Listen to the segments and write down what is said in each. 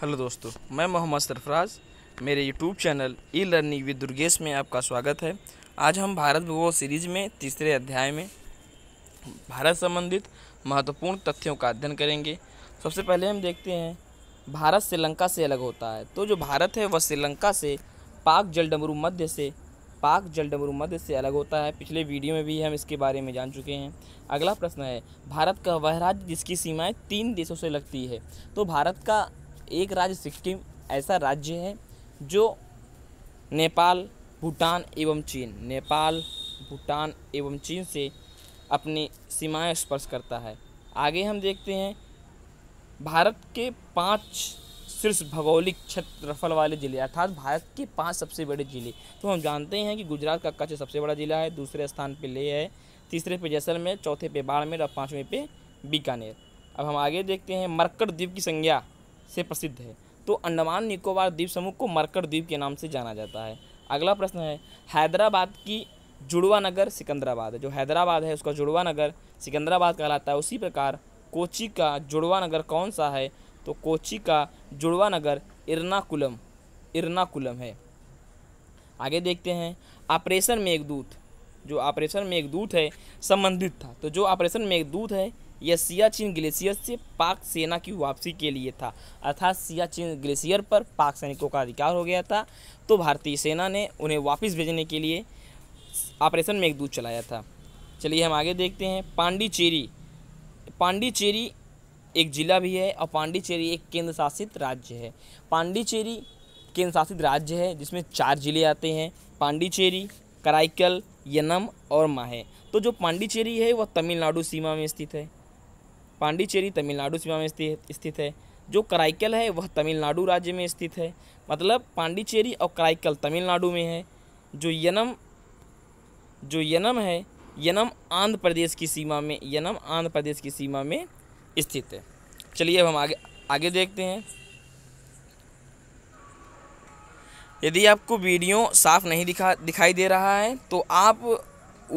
hello दोस्तों मैं मोहम्मद सरफराज मेरे YouTube channel E learning with Durgesh में आपका स्वागत है आज हम भारत भूगोल सीरीज में तीसरे अध्याय में भारत संबंधित महत्वपूर्ण तथ्यों का अध्ययन करेंगे सबसे पहले हम देखते हैं भारत श्रीलंका से अलग होता है तो जो भारत है वह श्रीलंका से पाक जल मध्य से पाक जल मध्य से अलग होता है पिछले वीडियो में भी हम इसके बारे में जान चुके हैं अगला प्रश्न है भारत का वह राज्य जिसकी सीमाएं तीन देशों से लगती है तो भारत का एक राज्य सिक्किम ऐसा राज्य है जो नेपाल भूटान एवं चीन नेपाल भूटान एवं चीन से अपनी सीमाएं स्पर्श करता है आगे हम देखते हैं भारत के पांच शीर्ष भौगोलिक क्षेत्रफल वाले जिले अर्थात भारत के पांच सबसे बड़े जिले तो हम जानते हैं कि गुजरात का कच्छ सबसे बड़ा जिला है दूसरे स्थान पे ले है तीसरे पे जैसलमेर चौथे पे बाड़मेर और पाँचवें पे बीकानेर अब हम आगे देखते हैं मरकट द्वीप की संज्ञा से प्रसिद्ध है तो अंडमान निकोबार द्वीप समूह को मरकर द्वीप के नाम से जाना जाता है अगला प्रश्न है हैदराबाद की जुड़वा नगर सिकंदराबाद जो हैदराबाद है उसका जुड़वा नगर सिकंदराबाद कहलाता है उसी प्रकार कोची का जुड़वा नगर कौन सा है तो कोची का जुड़वा नगर इरनाकुलम इरनाकुलम है आगे देखते हैं ऑपरेशन मेघदूत जो ऑपरेशन मेघदूत है संबंधित था तो जो ऑपरेशन मेघदूत है यह सियाचिन ग्लेशियर से पाक सेना की वापसी के लिए था अर्थात सियाचिन ग्लेशियर पर पाक सैनिकों का अधिकार हो गया था तो भारतीय सेना ने उन्हें वापस भेजने के लिए ऑपरेशन में एक दूध चलाया था चलिए हम आगे देखते हैं पांडिचेरी पांडिचेरी एक ज़िला भी है और पांडिचेरी एक केंद्र शासित राज्य है पांडिचेरी केंद्र शासित राज्य है जिसमें चार जिले आते हैं पांडिचेरी कराइकल यनम और माहे तो जो पांडिचेरी है वह तमिलनाडु सीमा में स्थित है पांडिचेरी तमिलनाडु सीमा में स्थित है जो कराइकल है वह तमिलनाडु राज्य में स्थित है मतलब पांडिचेरी और कराइकल तमिलनाडु में है जो यनम जो यनम है यनम आंध्र प्रदेश की सीमा में यनम आंध्र प्रदेश की सीमा में स्थित है चलिए अब हम आगे आगे देखते हैं यदि आपको वीडियो साफ नहीं दिखा दिखाई दे रहा है तो आप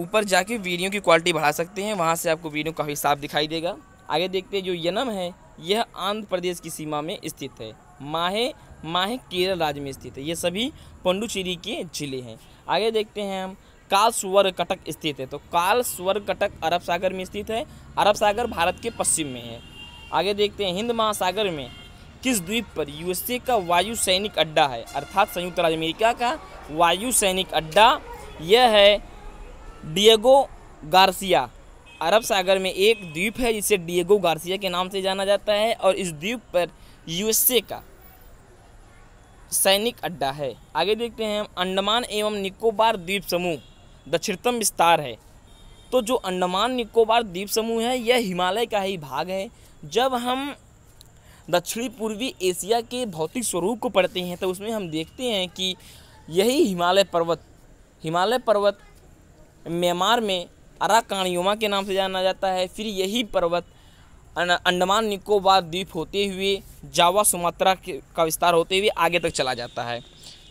ऊपर जाके वीडियो की क्वालिटी बढ़ा सकते हैं वहाँ से आपको वीडियो काफ़ी साफ दिखाई देगा आगे देखते हैं जो यनम है यह आंध्र प्रदेश की सीमा में स्थित है माहे माहे केरल राज्य में स्थित है ये सभी पंडुचेरी के जिले हैं आगे देखते हैं हम काल सुवर कटक स्थित है तो काल सुवर कटक अरब सागर में स्थित है अरब सागर भारत के पश्चिम में है आगे देखते हैं हिंद महासागर में किस द्वीप पर यूएसए का वायु सैनिक अड्डा है अर्थात संयुक्त राज्य अमेरिका का वायु सैनिक अड्डा यह है डिएगो गार्सिया अरब सागर में एक द्वीप है जिसे डिएगो गार्सिया के नाम से जाना जाता है और इस द्वीप पर यूएसए का सैनिक अड्डा है आगे देखते हैं हम अंडमान एवं निकोबार द्वीप समूह दक्षिणतम विस्तार है तो जो अंडमान निकोबार द्वीप समूह है यह हिमालय का ही भाग है जब हम दक्षिणी पूर्वी एशिया के भौतिक स्वरूप को पढ़ते हैं तो उसमें हम देखते हैं कि यही हिमालय पर्वत हिमालय पर्वत म्यांमार में अराकानियोमा के नाम से जाना जाता है फिर यही पर्वत अंडमान निकोबार द्वीप होते हुए जावा सुमात्रा का विस्तार होते हुए आगे तक चला जाता है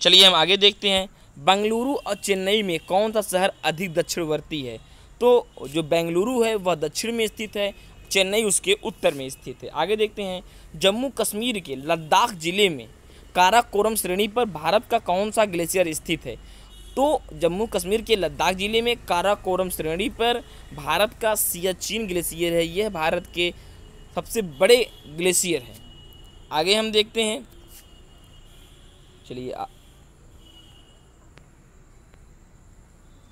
चलिए हम आगे देखते हैं बेंगलुरु और चेन्नई में कौन सा शहर अधिक दक्षिणवर्ती है तो जो बेंगलुरु है वह दक्षिण में स्थित है चेन्नई उसके उत्तर में स्थित है आगे देखते हैं जम्मू कश्मीर के लद्दाख ज़िले में काराकोरम श्रेणी पर भारत का कौन सा ग्लेशियर स्थित है तो जम्मू कश्मीर के लद्दाख ज़िले में काराकोरम श्रेणी पर भारत का सियाचिन ग्लेशियर है यह भारत के सबसे बड़े ग्लेशियर है आगे हम देखते हैं चलिए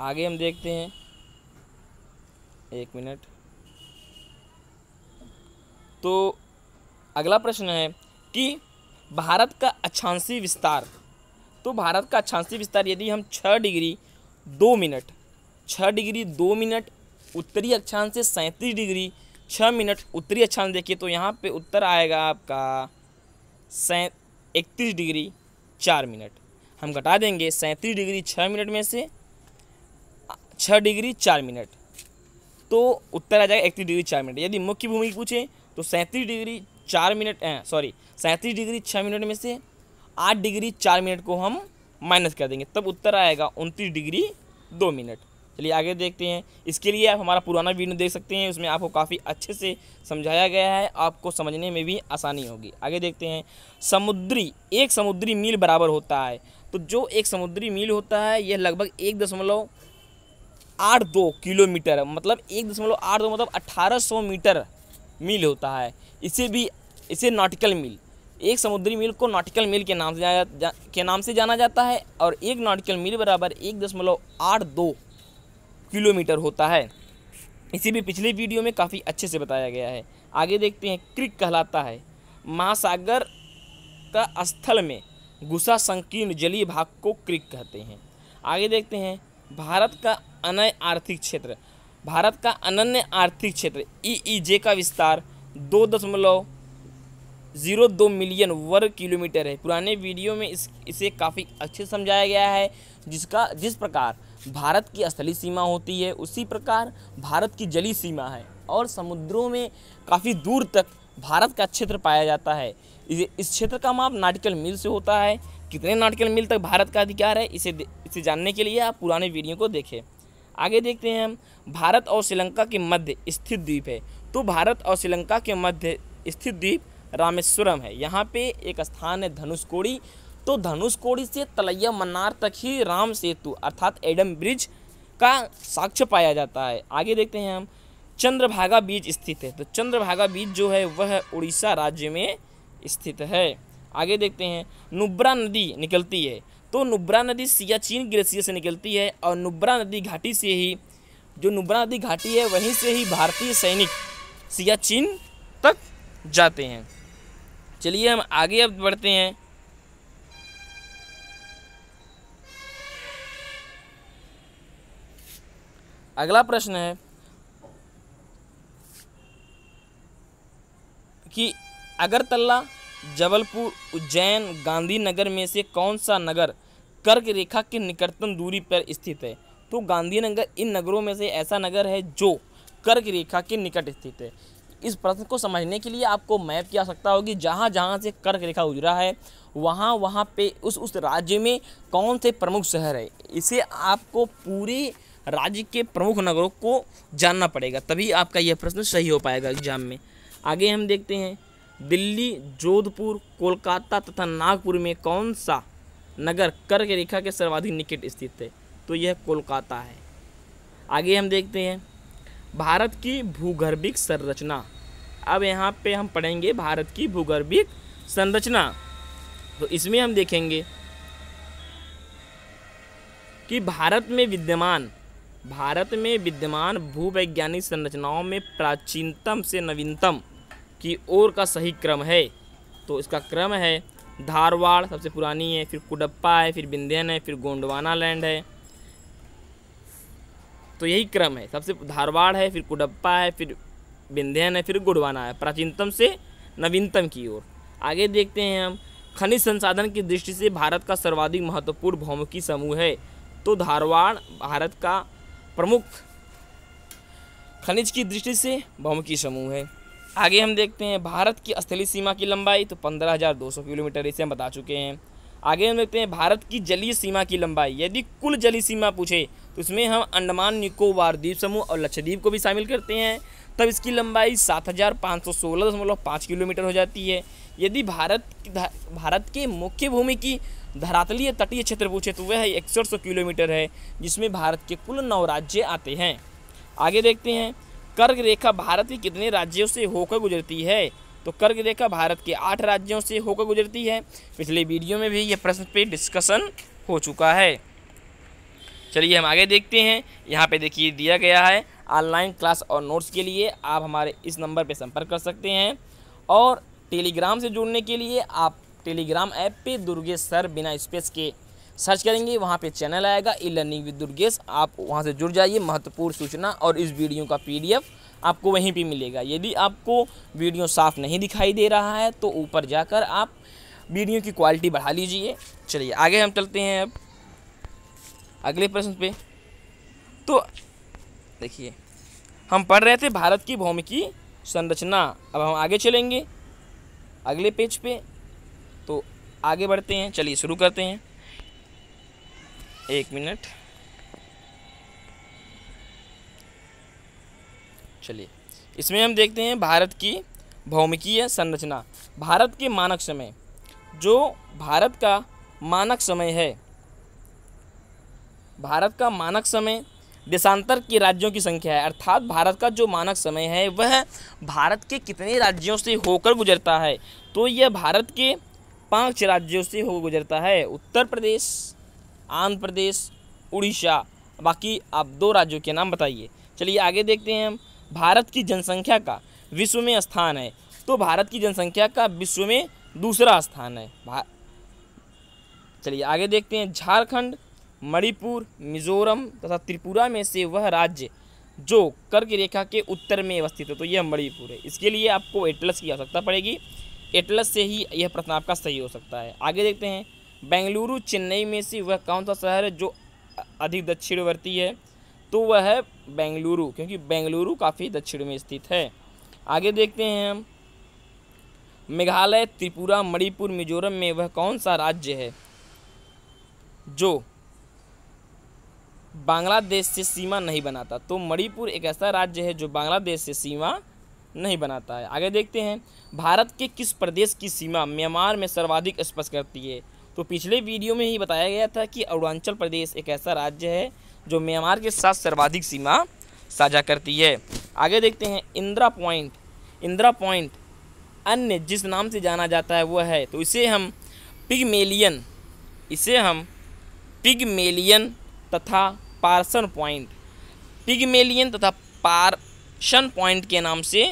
आगे हम देखते हैं एक मिनट तो अगला प्रश्न है कि भारत का अछांसी विस्तार तो भारत का अक्षांशीय विस्तार यदि हम छः डिग्री दो मिनट छः डिग्री दो मिनट उत्तरी अक्षांश से सैंतीस डिग्री छः मिनट उत्तरी अक्षांश देखिए तो यहाँ पे उत्तर आएगा आपका सैं इकतीस डिग्री चार मिनट हम घटा देंगे सैंतीस डिग्री छः मिनट में से छः डिग्री चार मिनट तो उत्तर आ जाएगा इकतीस डिग्री चार मिनट यदि मुख्य भूमि पूछें तो सैंतीस डिग्री चार मिनट सॉरी सैंतीस डिग्री छः मिनट में से आठ डिग्री चार मिनट को हम माइनस कर देंगे तब उत्तर आएगा उनतीस डिग्री दो मिनट चलिए आगे देखते हैं इसके लिए आप हमारा पुराना वीडियो देख सकते हैं उसमें आपको काफ़ी अच्छे से समझाया गया है आपको समझने में भी आसानी होगी आगे देखते हैं समुद्री एक समुद्री मील बराबर होता है तो जो एक समुद्री मील होता है यह लगभग एक दशमलव आठ दो किलोमीटर मतलब एक दशमलव आठ दो मतलब अट्ठारह सौ मीटर मील होता है इसे भी इसे नॉटिकल मील एक समुद्री मील को नॉटिकल मील के नाम से जाना जा, के नाम से जाना जाता है और एक नॉटिकल मील बराबर एक दशमलव आठ दो किलोमीटर होता है इसे भी पिछले वीडियो में काफ़ी अच्छे से बताया गया है आगे देखते हैं क्रिक कहलाता है महासागर का स्थल में गुस्सा संकीर्ण जलीय भाग को क्रिक कहते हैं आगे देखते हैं भारत का अनय आर्थिक क्षेत्र भारत का अनन्य आर्थिक क्षेत्र ई ई जे का विस्तार दो दशमलव ज़ीरो दो मिलियन वर्ग किलोमीटर है पुराने वीडियो में इस इसे काफ़ी अच्छे समझाया गया है जिसका जिस प्रकार भारत की स्थली सीमा होती है उसी प्रकार भारत की जली सीमा है और समुद्रों में काफ़ी दूर तक भारत का क्षेत्र पाया जाता है इस क्षेत्र का माप नाटिकल मील से होता है कितने नाटिकल मिल तक भारत का अधिकार है इसे इसे जानने के लिए आप पुराने वीडियो को देखें आगे देखते हैं हम भारत और श्रीलंका के मध्य स्थित द्वीप है तो भारत और श्रीलंका के मध्य स्थित द्वीप रामेश्वरम है यहाँ पे एक स्थान है धनुषकोड़ी तो धनुषकोड़ी से तलैया मन्नार तक ही राम सेतु अर्थात एडम ब्रिज का साक्ष्य पाया जाता है आगे देखते हैं हम चंद्रभागा बीच स्थित है तो चंद्रभागा बीच जो है वह उड़ीसा राज्य में स्थित है आगे देखते हैं नुब्रा नदी निकलती है तो नुब्रा नदी सियाचीन ग्लेशियर से निकलती है और नुब्रा नदी घाटी से ही जो नुब्रा नदी घाटी है वहीं से ही भारतीय सैनिक सियाचीन तक जाते हैं चलिए हम आगे अब बढ़ते हैं अगला प्रश्न है कि अगरतला जबलपुर उज्जैन गांधीनगर में से कौन सा नगर कर्क रेखा के निकटतम दूरी पर स्थित है तो गांधीनगर इन नगरों में से ऐसा नगर है जो कर्क रेखा के निकट स्थित है इस प्रश्न को समझने के लिए आपको मैप की आवश्यकता होगी जहाँ जहाँ से कर्क रेखा गुजरा है वहाँ वहाँ पे उस उस राज्य में कौन से प्रमुख शहर है इसे आपको पूरे राज्य के प्रमुख नगरों को जानना पड़ेगा तभी आपका यह प्रश्न सही हो पाएगा एग्जाम में आगे हम देखते हैं दिल्ली जोधपुर कोलकाता तथा नागपुर में कौन सा नगर कर्क रेखा के सर्वाधिक निकट स्थित है तो यह कोलकाता है आगे हम देखते हैं भारत की भूगर्भिक संरचना अब यहाँ पे हम पढ़ेंगे भारत की भूगर्भिक संरचना तो इसमें हम देखेंगे कि भारत में विद्यमान भारत में विद्यमान भूवैज्ञानिक संरचनाओं में प्राचीनतम से नवीनतम की ओर का सही क्रम है तो इसका क्रम है धारवाड़ सबसे पुरानी है फिर कुडप्पा है फिर बिंदेन है फिर गोंडवाना लैंड है तो यही क्रम है सबसे धारवाड़ है फिर कुडप्पा है फिर विंध्यन है फिर गुड़वाना है प्राचीनतम से नवीनतम की ओर आगे देखते हैं हम खनिज संसाधन की दृष्टि से भारत का सर्वाधिक महत्वपूर्ण भौमुखी समूह है तो धारवाड़ भारत का प्रमुख खनिज की दृष्टि से भौमुखी समूह है आगे हम देखते हैं भारत की स्थलीय सीमा की लंबाई तो 15,200 किलोमीटर इसे हम बता चुके हैं आगे हम देखते हैं भारत की जलीय सीमा की लंबाई यदि कुल जलीय सीमा पूछे तो इसमें हम अंडमान निकोबार द्वीप समूह और लक्षद्वीप को भी शामिल करते हैं तब इसकी लंबाई सात हज़ार पाँच सौ सोलह दशमलव पाँच किलोमीटर हो जाती है यदि भारत भारत के मुख्य भूमि की धरातलीय तटीय क्षेत्र पूछे तो वह इकसठ सौ किलोमीटर है जिसमें भारत के कुल नौ राज्य आते हैं आगे देखते हैं कर्ग रेखा भारत के कितने राज्यों से होकर गुजरती है तो कर्ग रेखा भारत के आठ राज्यों से होकर गुजरती है पिछले वीडियो में भी यह प्रश्न पे डिस्कशन हो चुका है चलिए हम आगे देखते हैं यहाँ पे देखिए दिया गया है ऑनलाइन क्लास और नोट्स के लिए आप हमारे इस नंबर पे संपर्क कर सकते हैं और टेलीग्राम से जुड़ने के लिए आप टेलीग्राम ऐप पे दुर्गेश सर बिना स्पेस के सर्च करेंगे वहाँ पे चैनल आएगा ई लर्निंग विद दुर्गेश आप वहाँ से जुड़ जाइए महत्वपूर्ण सूचना और इस वीडियो का पी आपको वहीं पर मिलेगा यदि आपको वीडियो साफ़ नहीं दिखाई दे रहा है तो ऊपर जाकर आप वीडियो की क्वालिटी बढ़ा लीजिए चलिए आगे हम चलते हैं अब अगले प्रश्न पे तो देखिए हम पढ़ रहे थे भारत की भौमिकी संरचना अब हम आगे चलेंगे अगले पेज पे तो आगे बढ़ते हैं चलिए शुरू करते हैं एक मिनट चलिए इसमें हम देखते हैं भारत की भौमिकीय संरचना भारत के मानक समय जो भारत का मानक समय है भारत का मानक समय देशांतर के राज्यों की संख्या है अर्थात भारत का जो मानक समय है वह भारत के कितने राज्यों से होकर गुजरता है तो यह भारत के पांच राज्यों से हो गुजरता है उत्तर प्रदेश आंध्र प्रदेश उड़ीसा बाकी आप दो राज्यों के नाम बताइए चलिए आगे देखते हैं हम भारत की जनसंख्या का विश्व में स्थान है तो भारत की जनसंख्या का विश्व में दूसरा स्थान है चलिए आगे देखते हैं झारखंड मणिपुर मिजोरम तथा त्रिपुरा में से वह राज्य जो कर्क रेखा के उत्तर में अवस्थित है तो यह मणिपुर है इसके लिए आपको एटलस की आवश्यकता पड़ेगी एटलस से ही यह प्रश्न आपका सही हो सकता है आगे देखते हैं बेंगलुरु चेन्नई में से वह कौन सा शहर है जो अधिक दक्षिणवर्ती है तो वह है बेंगलुरु क्योंकि बेंगलुरु काफ़ी दक्षिण में स्थित है आगे देखते हैं हम मेघालय त्रिपुरा मणिपुर मिजोरम में वह कौन सा राज्य है जो बांग्लादेश से सीमा नहीं बनाता तो मणिपुर एक ऐसा राज्य है जो बांग्लादेश से सीमा नहीं बनाता है आगे देखते हैं भारत के किस प्रदेश की सीमा म्यांमार में सर्वाधिक स्पर्श करती है तो पिछले वीडियो में ही बताया गया था कि अरुणाचल प्रदेश एक ऐसा राज्य है जो म्यांमार के साथ सर्वाधिक सीमा साझा करती है आगे देखते हैं इंदिरा पॉइंट इंदिरा पॉइंट अन्य जिस नाम से जाना जाता है वह है तो इसे हम पिगमेलियन इसे हम पिगमेलियन तथा पार्सन पॉइंट पिगमेलियन तथा पार्सन पॉइंट के नाम से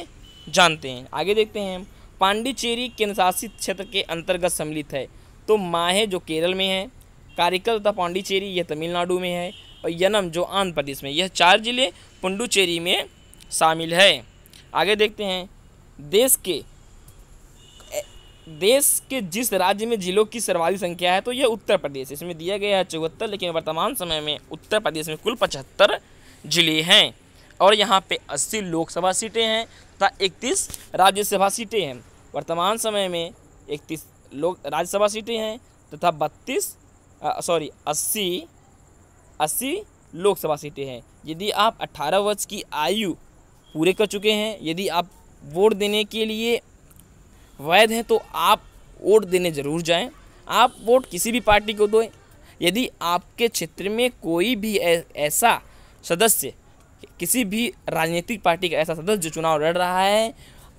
जानते हैं आगे देखते हैं हम पांडिचेरी केंद्रशासित क्षेत्र के अंतर्गत सम्मिलित है तो माहे जो केरल में है कारिकल तथा पांडिचेरी यह तमिलनाडु में है और यनम जो आंध्र प्रदेश में यह चार जिले पुंडुचेरी में शामिल है आगे देखते हैं देश के देश के जिस राज्य में जिलों की सर्वाधिक संख्या है तो यह उत्तर प्रदेश इसमें दिया गया है चौहत्तर लेकिन वर्तमान समय में उत्तर प्रदेश में कुल पचहत्तर जिले हैं और यहाँ पे 80 लोकसभा सीटें हैं तथा 31 राज्यसभा सीटें हैं वर्तमान समय में 31 लोक राज्यसभा सीटें हैं तथा 32 सॉरी 80 80 लोकसभा सीटें हैं यदि आप 18 वर्ष की आयु पूरे कर चुके हैं यदि आप वोट देने के लिए वैध हैं तो आप वोट देने ज़रूर जाएं आप वोट किसी भी पार्टी को दो यदि आपके क्षेत्र में कोई भी ऐसा सदस्य किसी भी राजनीतिक पार्टी का ऐसा सदस्य जो चुनाव लड़ रहा है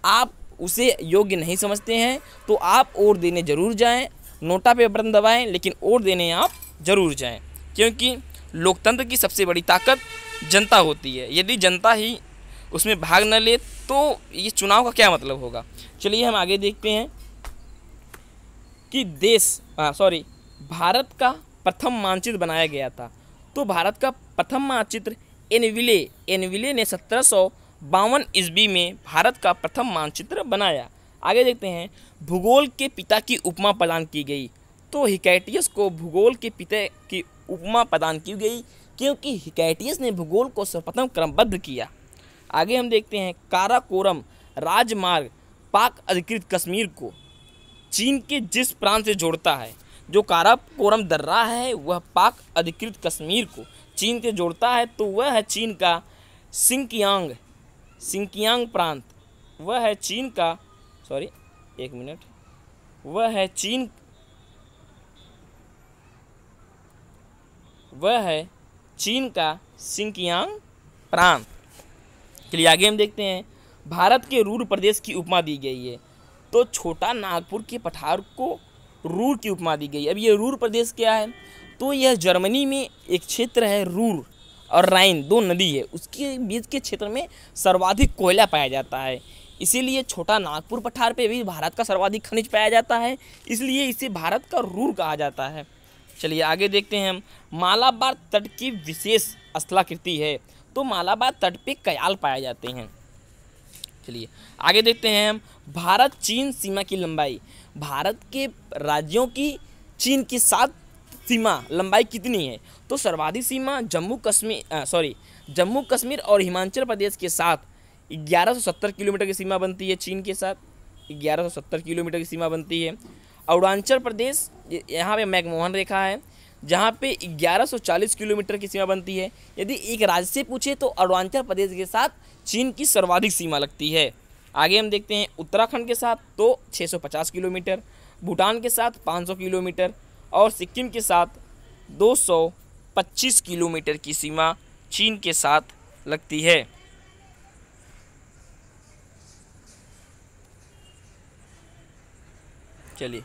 आप उसे योग्य नहीं समझते हैं तो आप वोट देने ज़रूर जाएं नोटा पे बटन दबाएं लेकिन वोट देने आप ज़रूर जाएं क्योंकि लोकतंत्र की सबसे बड़ी ताकत जनता होती है यदि जनता ही उसमें भाग न ले तो ये चुनाव का क्या मतलब होगा चलिए हम आगे देखते हैं कि देश सॉरी हाँ, भारत का प्रथम मानचित्र बनाया गया था तो भारत का प्रथम मानचित्र एनविले एनविले ने सत्रह सौ बावन ईस्वी में भारत का प्रथम मानचित्र बनाया आगे देखते हैं भूगोल के पिता की उपमा प्रदान की गई तो हिकैटियस को भूगोल के पिता की उपमा प्रदान की गई क्योंकि हिकैटियस ने भूगोल को सर्वप्रथम क्रमबद्ध किया आगे हम देखते हैं काराकोरम राजमार्ग पाक अधिकृत कश्मीर को चीन के जिस प्रांत से जोड़ता है जो काराकोरम दर्रा है वह पाक अधिकृत कश्मीर को चीन से जोड़ता है तो वह है चीन का सिंकियांग सिंकियांग प्रांत वह है चीन का सॉरी एक मिनट वह है चीन वह है चीन का सिंकियांग प्रांत चलिए आगे हम देखते हैं भारत के रूर प्रदेश की उपमा दी गई है तो छोटा नागपुर के पठार को रूर की उपमा दी गई अब ये रूर प्रदेश क्या है तो यह जर्मनी में एक क्षेत्र है रूर और राइन दो नदी है उसके बीच के क्षेत्र में सर्वाधिक कोयला पाया जाता है इसीलिए छोटा नागपुर पठार पे भी भारत का सर्वाधिक खनिज पाया जाता है इसलिए इसे भारत का रूर कहा जाता है चलिए आगे देखते हैं हम मालाबार तट की विशेष स्थलाकृति है तो मालाबार तट पे कयाल पाए जाते हैं चलिए आगे देखते हैं हम भारत चीन सीमा की लंबाई भारत के राज्यों की चीन के साथ सीमा लंबाई कितनी है तो सर्वाधिक सीमा जम्मू कश्मीर सॉरी जम्मू कश्मीर और हिमाचल प्रदेश के साथ 1170 किलोमीटर की सीमा बनती है चीन के साथ 1170 किलोमीटर की सीमा बनती है अरुणाचल प्रदेश यहाँ पे मैकमोहन रेखा है जहाँ पे 1140 किलोमीटर की सीमा बनती है यदि एक राज्य से पूछे तो अरुणाचल प्रदेश के साथ चीन की सर्वाधिक सीमा लगती है आगे हम देखते हैं उत्तराखंड के साथ तो 650 किलोमीटर भूटान के साथ 500 किलोमीटर और सिक्किम के साथ 225 किलोमीटर की सीमा चीन के साथ लगती है चलिए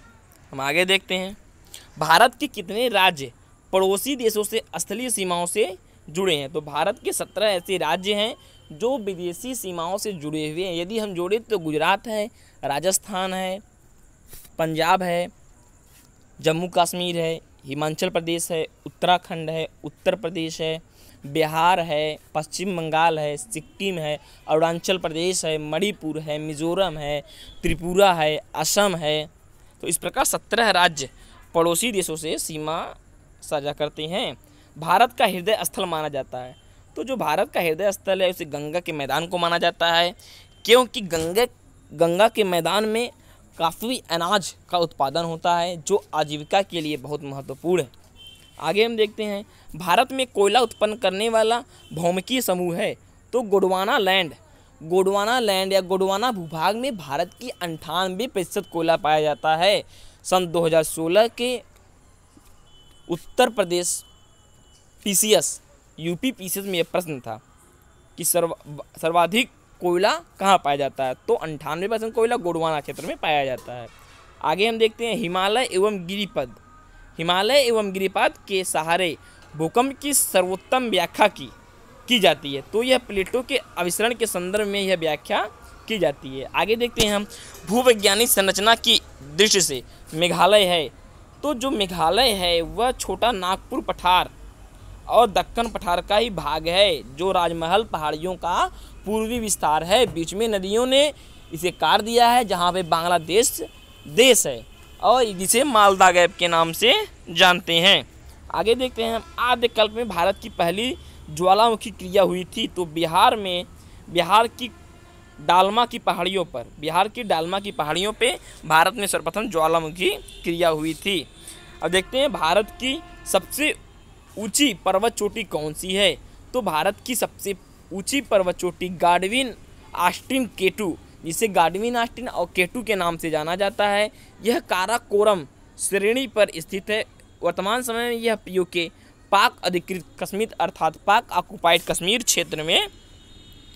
हम आगे देखते हैं भारत के कितने राज्य पड़ोसी देशों से स्थलीय सीमाओं से जुड़े हैं तो भारत के सत्रह ऐसे राज्य हैं जो विदेशी सीमाओं से जुड़े हुए हैं यदि हम जोड़े तो गुजरात है राजस्थान है पंजाब है जम्मू कश्मीर है हिमाचल प्रदेश है उत्तराखंड है उत्तर प्रदेश है बिहार है पश्चिम बंगाल है सिक्किम है अरुणाचल प्रदेश है मणिपुर है मिजोरम है त्रिपुरा है असम है तो इस प्रकार सत्रह राज्य पड़ोसी देशों से सीमा साझा करते हैं भारत का हृदय स्थल माना जाता है तो जो भारत का हृदय स्थल है उसे गंगा के मैदान को माना जाता है क्योंकि गंगा गंगा के मैदान में काफ़ी अनाज का उत्पादन होता है जो आजीविका के लिए बहुत महत्वपूर्ण है आगे हम देखते हैं भारत में कोयला उत्पन्न करने वाला भौमिकी समूह है तो गोडवाना लैंड गोडवाना लैंड या गोडवाना भूभाग में भारत की अंठानवे प्रतिशत कोयला पाया जाता है सन 2016 के Uttar Pradesh PCS UP PCS में यह प्रश्न था कि सर्व सर्वाधिक कोयला कहाँ पाया जाता है तो अंठानवे परसेंट कोयला गोडवाना क्षेत्र में पाया जाता है आगे हम देखते हैं हिमालय एवं गिरिपद हिमालय एवं गिरिपद के सहारे भूकंप की सर्वोत्तम व्याख्या की की जाती है तो यह प्लेटों के अविसरण के संदर्भ में यह व्याख्या की जाती है आगे देखते हैं हम भूवैज्ञानिक संरचना की दृष्टि से मेघालय है तो जो मेघालय है वह छोटा नागपुर पठार और दक्कन पठार का ही भाग है जो राजमहल पहाड़ियों का पूर्वी विस्तार है बीच में नदियों ने इसे काट दिया है जहाँ पे बांग्लादेश देश है और जिसे मालदा गैप के नाम से जानते हैं आगे देखते हैं हम आद्य कल्प में भारत की पहली ज्वालामुखी क्रिया हुई थी तो बिहार में बिहार की डालमा की पहाड़ियों पर बिहार की डालमा की पहाड़ियों पे भारत में सर्वप्रथम ज्वालामुखी क्रिया हुई थी अब देखते हैं भारत की सबसे ऊंची पर्वत चोटी कौन सी है तो भारत की सबसे ऊंची पर्वत चोटी गाडविन आस्टिन केटू जिसे गाडविन आस्टिन और केटू के नाम से जाना जाता है यह काराकोरम श्रेणी पर स्थित है वर्तमान समय में यह पीओके पाक अधिकृत कश्मीर अर्थात पाक ऑक्यूपाइड कश्मीर क्षेत्र में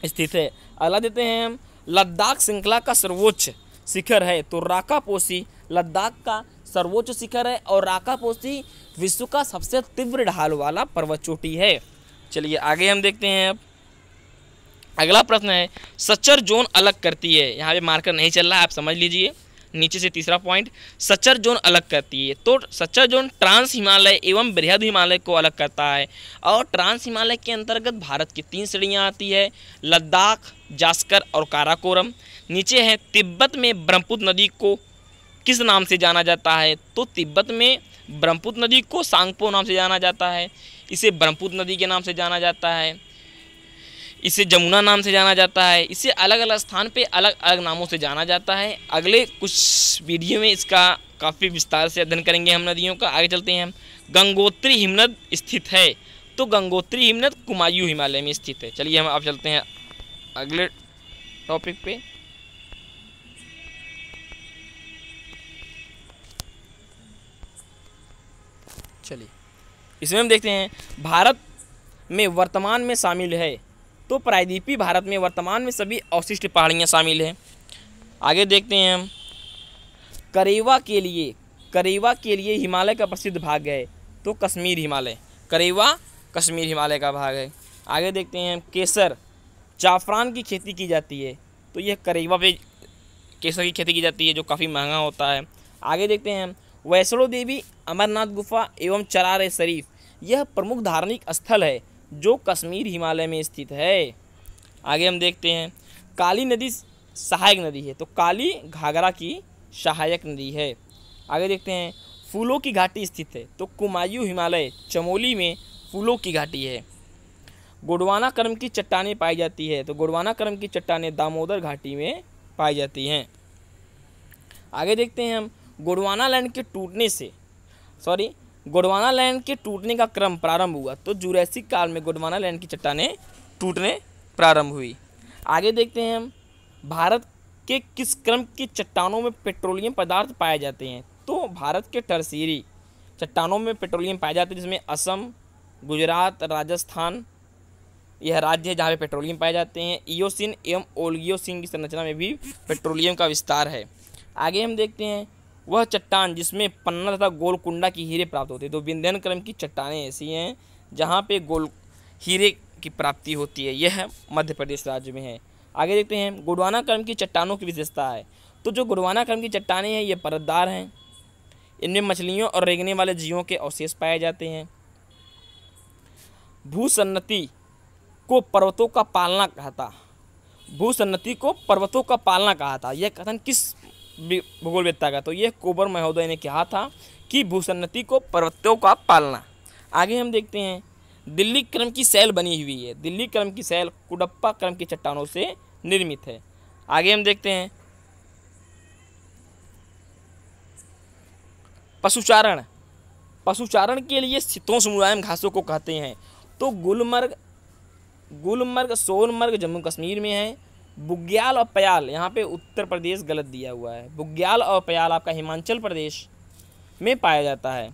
स्थित है अगला देते हैं हम लद्दाख श्रृंखला का सर्वोच्च शिखर है तो राकापोसी लद्दाख का सर्वोच्च शिखर है और राकापोसी विश्व का सबसे तीव्र ढाल वाला पर्वत चोटी है चलिए आगे हम देखते हैं अब अगला प्रश्न है सच्चर जोन अलग करती है यहाँ पे मार्कर नहीं चल रहा आप समझ लीजिए नीचे से तीसरा पॉइंट सचर जोन अलग करती है तो सचर जोन ट्रांस हिमालय एवं बृहद हिमालय को अलग करता है और ट्रांस हिमालय के अंतर्गत भारत की तीन श्रेणियाँ आती है लद्दाख जास्कर और काराकोरम नीचे है तिब्बत में ब्रह्मपुत्र नदी को किस नाम से जाना जाता है तो तिब्बत में ब्रह्मपुत्र नदी को सांगपो नाम से जाना जाता है इसे ब्रह्मपुत्र नदी के नाम से जाना जाता है इसे जमुना नाम से जाना जाता है इसे अलग अलग स्थान पे अलग अलग नामों से जाना जाता है अगले कुछ वीडियो में इसका काफ़ी विस्तार से अध्ययन करेंगे हम नदियों का आगे चलते हैं हम गंगोत्री हिमनद स्थित है तो गंगोत्री हिमनद कुमायू हिमालय में स्थित है चलिए हम आप चलते हैं अगले टॉपिक पे चलिए इसमें हम देखते हैं भारत में वर्तमान में शामिल है तो प्रायद्वीपी भारत में वर्तमान में सभी अवशिष्ट पहाड़ियाँ शामिल हैं आगे देखते हैं हम करेवा के लिए करेवा के लिए हिमालय का प्रसिद्ध भाग है तो कश्मीर हिमालय करेवा कश्मीर हिमालय का भाग है आगे देखते हैं केसर जाफरान की खेती की जाती है तो यह करेवा पे केसर की खेती की जाती है जो काफ़ी महंगा होता है आगे देखते हैं वैष्णो देवी अमरनाथ गुफा एवं चरार शरीफ यह प्रमुख धार्मिक स्थल है जो कश्मीर हिमालय में स्थित है आगे हम देखते हैं काली नदी सहायक नदी है तो काली घाघरा की सहायक नदी है आगे देखते हैं फूलों की घाटी स्थित है तो कुमायूं हिमालय चमोली में फूलों की घाटी है गुड़वाना कर्म की चट्टाने पाई जाती है तो गुड़वाना कर्म की चट्टाने दामोदर घाटी में पाई जाती हैं आगे देखते हैं हम गुड़वाना लैंड के टूटने से सॉरी गोडवाना लैंड के टूटने का क्रम प्रारंभ हुआ तो जुरैसिक काल में गोडवाना लैंड की चट्टाने टूटने प्रारंभ हुई आगे देखते हैं हम भारत के किस क्रम की चट्टानों में पेट्रोलियम पदार्थ पाए जाते हैं तो भारत के टर्सीरी चट्टानों में पेट्रोलियम पाए जाते हैं जिसमें असम गुजरात राजस्थान यह राज्य है जहाँ पे पेट्रोलियम पाए जाते हैं ईओसिन एवं ओलगियोसिन की संरचना में भी पेट्रोलियम का विस्तार है आगे हम देखते हैं वह चट्टान जिसमें पन्ना तथा गोलकुंडा की हीरे प्राप्त होते हैं तो विंध्यन क्रम की चट्टानें ऐसी हैं जहाँ पे गोल हीरे की प्राप्ति होती है यह मध्य प्रदेश राज्य में है आगे देखते हैं गुड़वाना क्रम की चट्टानों की विशेषता है तो जो गुड़वाना क्रम की चट्टानें हैं ये परतदार हैं इनमें मछलियों और रेंगने वाले जीवों के अवशेष पाए जाते हैं भूसन्नति को पर्वतों का पालना कहा था भूसन्नति को पर्वतों का पालना कहा था यह कथन किस भूगोल वेत्ता का तो ये कोबर महोदय ने कहा था कि भूसन्नति को पर्वतों का पालना आगे हम देखते हैं दिल्ली क्रम की सैल बनी हुई है दिल्ली क्रम की सैल कुडप्पा क्रम की चट्टानों से निर्मित है आगे हम देखते हैं पशुचारण पशुचारण के लिए शीतोष मुलायम घासों को कहते हैं तो गुलमर्ग गुलमर्ग सोनमर्ग जम्मू कश्मीर में है बुग्याल और पयाल यहाँ पे उत्तर प्रदेश गलत दिया हुआ है बुग्याल और पयाल आपका हिमाचल प्रदेश में पाया जाता है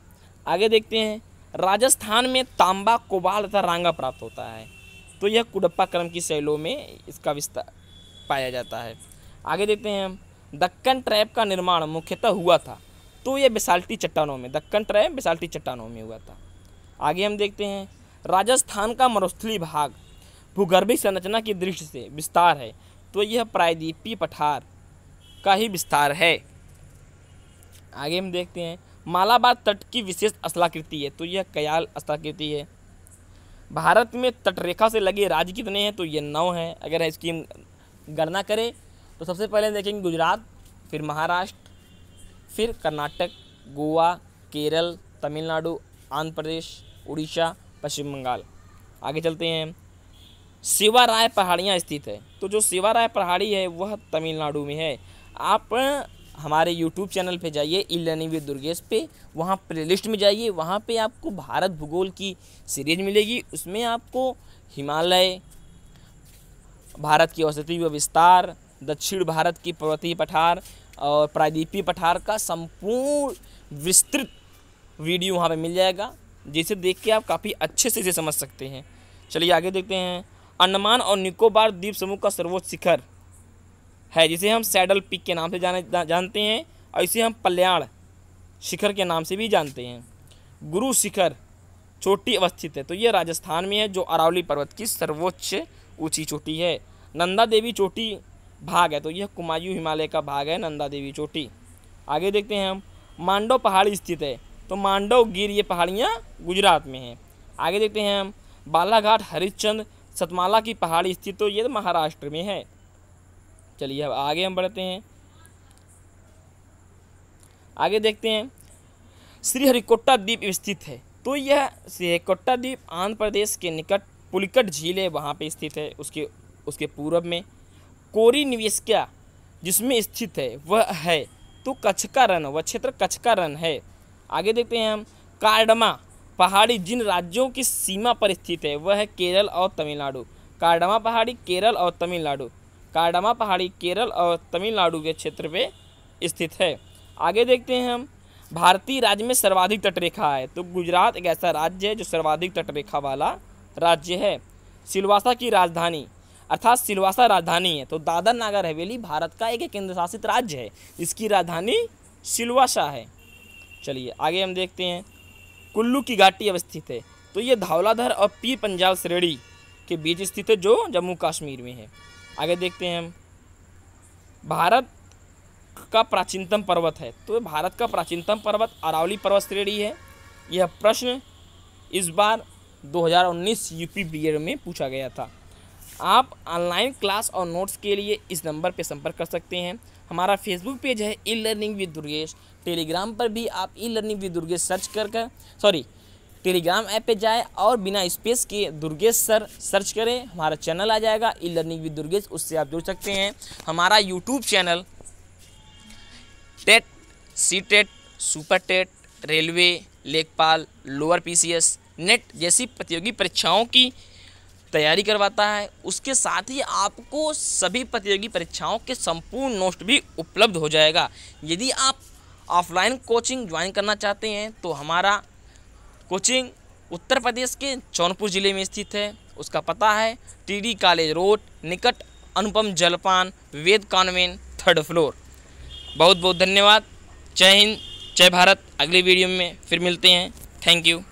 आगे देखते हैं राजस्थान में तांबा कोबाल तथा रांगा प्राप्त होता है तो यह कुडप्पा क्रम की शैलों में इसका विस्तार पाया जाता है आगे देखते हैं हम दक्कन ट्रैप का निर्माण मुख्यतः हुआ था तो यह बिसाल्टी चट्टानों में दक्कन ट्रैप बिसाल्टी चट्टानों में हुआ था आगे हम देखते हैं राजस्थान का मरुस्थली भाग भूगर्भिक संरचना की दृष्टि से विस्तार है तो यह प्रायद्वीपीय पठार का ही विस्तार है आगे हम देखते हैं मालाबार तट की विशेष असलाकृति है तो यह कयाल असलाकृति है भारत में तटरेखा से लगे राज्य कितने हैं तो ये नौ हैं अगर इसकी गणना करें तो सबसे पहले देखेंगे गुजरात फिर महाराष्ट्र फिर कर्नाटक गोवा केरल तमिलनाडु आंध्र प्रदेश उड़ीसा पश्चिम बंगाल आगे चलते हैं शिवाराय पहाड़ियाँ स्थित है तो जो शिवाराय पहाड़ी है वह तमिलनाडु में है आप हमारे यूट्यूब चैनल पे जाइए ई वे दुर्गेश पे वहाँ प्लेलिस्ट में जाइए वहाँ पे आपको भारत भूगोल की सीरीज मिलेगी उसमें आपको हिमालय भारत की औषधि व विस्तार दक्षिण भारत की पर्वतीय पठार और प्रायद्वीपीय पठार का संपूर्ण विस्तृत वीडियो वहाँ पे मिल जाएगा जिसे देख के आप काफ़ी अच्छे से इसे समझ सकते हैं चलिए आगे देखते हैं अंडमान और निकोबार द्वीप समूह का सर्वोच्च शिखर है जिसे हम सैडल पिक के नाम से जाने जानते हैं और इसे हम पल्याण शिखर के नाम से भी जानते हैं गुरु शिखर चोटी अवस्थित है तो ये राजस्थान में है जो अरावली पर्वत की सर्वोच्च ऊंची चोटी है नंदा देवी चोटी भाग है तो यह कुमायूं हिमालय का भाग है नंदा देवी चोटी आगे देखते हैं हम मांडव पहाड़ी स्थित है तो मांडव गिर ये पहाड़ियाँ गुजरात में हैं आगे देखते हैं हम बालाघाट हरिश्चंद्र सतमाला की पहाड़ी स्थित तो ये तो महाराष्ट्र में है चलिए अब आगे हम बढ़ते हैं आगे देखते हैं श्रीहरिकोटा द्वीप स्थित है तो यह श्रीहरिकोटा द्वीप आंध्र प्रदेश के निकट पुलिकट झील है वहाँ पे स्थित है उसके उसके पूर्व में कोरी क्या जिसमें स्थित है वह है तो कच्छ का रन वह क्षेत्र कच्छ का रन है आगे देखते हैं हम कार्डमा पहाड़ी जिन राज्यों की सीमा पर स्थित है वह है केरल और तमिलनाडु कार्डमा पहाड़ी केरल और तमिलनाडु कार्डमा पहाड़ी केरल और तमिलनाडु के क्षेत्र पे स्थित है आगे देखते हैं हम भारतीय राज्य में सर्वाधिक तटरेखा है तो गुजरात एक ऐसा राज्य है जो सर्वाधिक तटरेखा वाला राज्य है सिलवासा की राजधानी अर्थात सिलवासा राजधानी है तो दादर नागर हवेली भारत का एक केंद्र शासित राज्य है इसकी राजधानी सिलवासा है चलिए आगे हम देखते हैं कुल्लू की घाटी अवस्थित है तो ये धावलाधर और पीर पंजाल श्रेणी के बीच स्थित है जो जम्मू कश्मीर में है आगे देखते हैं हम भारत का प्राचीनतम पर्वत है तो भारत का प्राचीनतम पर्वत अरावली पर्वत श्रेणी है यह प्रश्न इस बार 2019 यूपी बी में पूछा गया था आप ऑनलाइन क्लास और नोट्स के लिए इस नंबर पर संपर्क कर सकते हैं हमारा फेसबुक पेज है E learning with Durgesh Telegram पर भी आप E learning with Durgesh search कर कर सॉरी टेलीग्राम ऐप पे जाए और बिना स्पेस के दुर्गेश सर सर्च करें हमारा चैनल आ जाएगा ई लर्निंग विद दुर्गेश उससे आप जुड़ सकते हैं हमारा YouTube channel TET C TET super TET railway लेखपाल लोअर एस नेट जैसी प्रतियोगी परीक्षाओं की तैयारी करवाता है उसके साथ ही आपको सभी प्रतियोगी परीक्षाओं के संपूर्ण नोट भी उपलब्ध हो जाएगा यदि आप ऑफलाइन कोचिंग ज्वाइन करना चाहते हैं तो हमारा कोचिंग उत्तर प्रदेश के जौनपुर ज़िले में स्थित है उसका पता है टीडी कॉलेज रोड निकट अनुपम जलपान वेद कॉन्वेंट थर्ड फ्लोर बहुत बहुत धन्यवाद जय हिंद जय भारत अगली वीडियो में फिर मिलते हैं थैंक यू